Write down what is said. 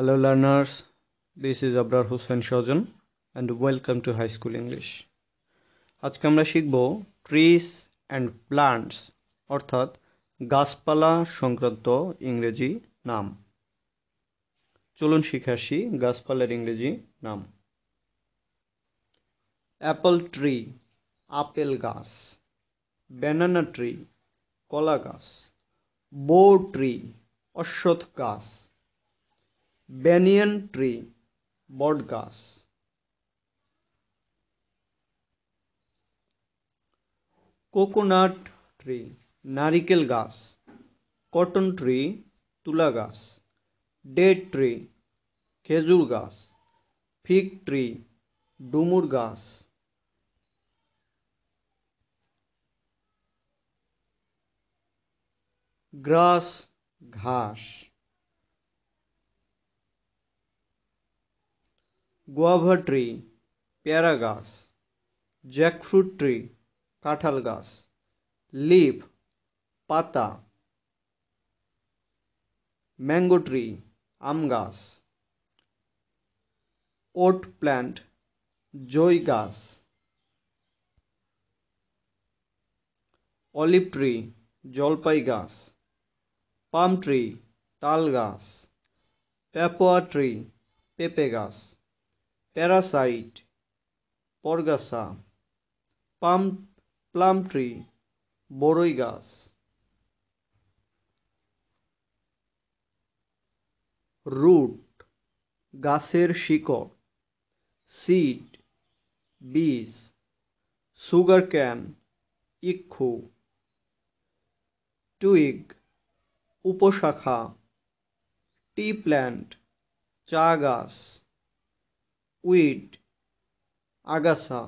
Hello learners, this is Abrar Hussain Shajan and welcome to High School English. আজকে আমরা শিখব trees and plants অর্থাৎ গাছপালা সংক্রান্ত ইংরেজি নাম চলুন শিখে আসি গাছপালার ইংরেজি নাম অ্যাপল ট্রি আপেল গাছ ব্যানানা ট্রি কলা গাছ বো ট্রি অশ্বত্থ গাছ बेनियन ट्री बॉडगास कोकोनट ट्री नारिकेल घास कॉटन ट्री तुला घास डेट ट्री खेजूर घास फिक ट्री डुमुर घास ग्रास घास गुआवा ट्री प्यारा घास जैकफ्रूट ट्री काठल घास लीफ पाता मैंगो ट्री आम घास ओट प्लांट जोई घास ओलिव ट्री जलपाई घास पाम ट्री ताल घास पेपोआ ट्री पेपे घास প্যারাসাইট পরগাছা পাম প্লাম ট্রি বড়ই গাছ রুট গাছের শিকড় সিড বীজ সুগার ক্যান ইক্ষু টুইগ উপশাখা টি প্ল্যান্ট চা গাছ উইড আগাছা